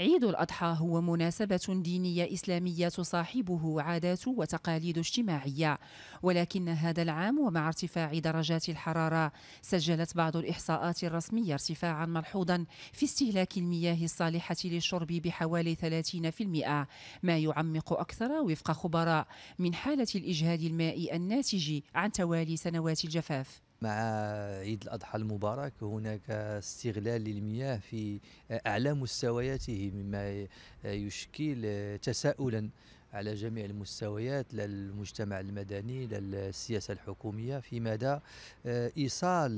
عيد الأضحى هو مناسبة دينية إسلامية تصاحبه عادات وتقاليد اجتماعية ولكن هذا العام ومع ارتفاع درجات الحرارة سجلت بعض الإحصاءات الرسمية ارتفاعا ملحوظا في استهلاك المياه الصالحة للشرب بحوالي 30% ما يعمق أكثر وفق خبراء من حالة الإجهاد المائي الناتج عن توالي سنوات الجفاف مع عيد الأضحى المبارك هناك استغلال للمياه في أعلى مستوياته مما يشكل تساؤلا على جميع المستويات للمجتمع المدني للسياسة الحكومية في مدى إيصال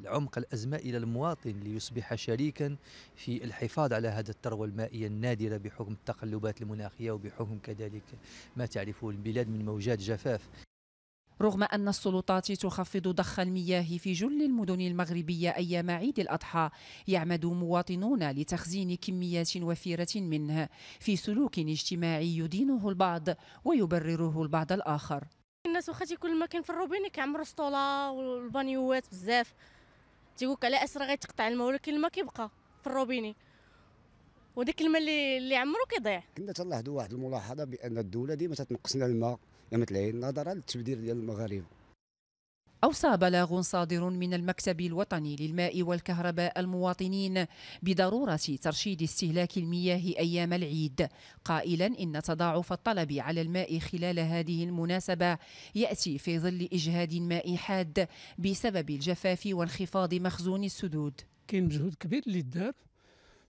العمق الأزمة إلى المواطن ليصبح شريكا في الحفاظ على هذا الثروة المائية النادرة بحكم التقلبات المناخية وبحكم كذلك ما تعرفه البلاد من موجات جفاف رغم أن السلطات تخفض ضخ المياه في جل المدن المغربية أيام عيد الأضحى يعمد مواطنون لتخزين كميات وفيرة منه في سلوك اجتماعي يدينه البعض ويبرره البعض الآخر الناس وخا تيكون ما كاين في الروبيني كيعمروا السطوله والبانيوات بزاف تيقولك على اسرى غيتقطع الماء ولكن الماء كيبقى في الروبيني وديك الماء اللي اللي عمرو كيضيع كنا تنلاحظوا واحد الملاحظه بان الدوله ديما تتنقصنا الماء العين نظرا للتبذير ديال المغاربه أوصى بلاغ صادر من المكتب الوطني للماء والكهرباء المواطنين بضرورة ترشيد استهلاك المياه أيام العيد قائلا إن تضاعف الطلب على الماء خلال هذه المناسبة يأتي في ظل إجهاد ماء حاد بسبب الجفاف وانخفاض مخزون السدود كاين مجهود كبير اللي دار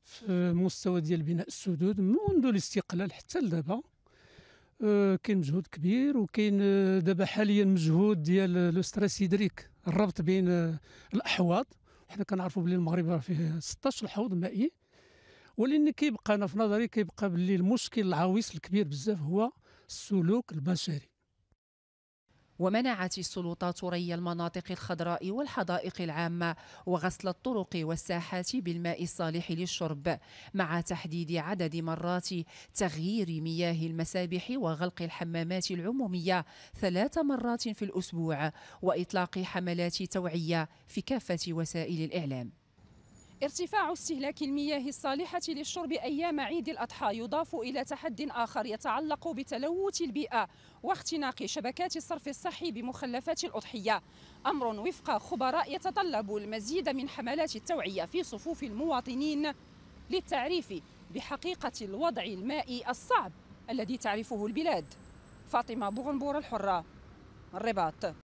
في مستوى ديال بناء السدود منذ الاستقلال حتى لدابا آه، كاين مجهود كبير وكاين آه، دابا حاليا مجهود ديال آه، لو ستريس هيدريك الربط بين الاحواض حنا كنعرفوا بلي المغرب راه فيه 16 حوض مائي ولكن كيبقى انا في نظري كيبقى باللي المشكل العويص الكبير بزاف هو السلوك البشري ومنعت السلطات ري المناطق الخضراء والحدائق العامة وغسل الطرق والساحات بالماء الصالح للشرب مع تحديد عدد مرات تغيير مياه المسابح وغلق الحمامات العمومية ثلاث مرات في الأسبوع وإطلاق حملات توعية في كافة وسائل الإعلام ارتفاع استهلاك المياه الصالحة للشرب أيام عيد الأضحى يضاف إلى تحد آخر يتعلق بتلوث البيئة واختناق شبكات الصرف الصحي بمخلفات الأضحية أمر وفق خبراء يتطلب المزيد من حملات التوعية في صفوف المواطنين للتعريف بحقيقة الوضع المائي الصعب الذي تعرفه البلاد فاطمة بوغنبور الحرة الرباط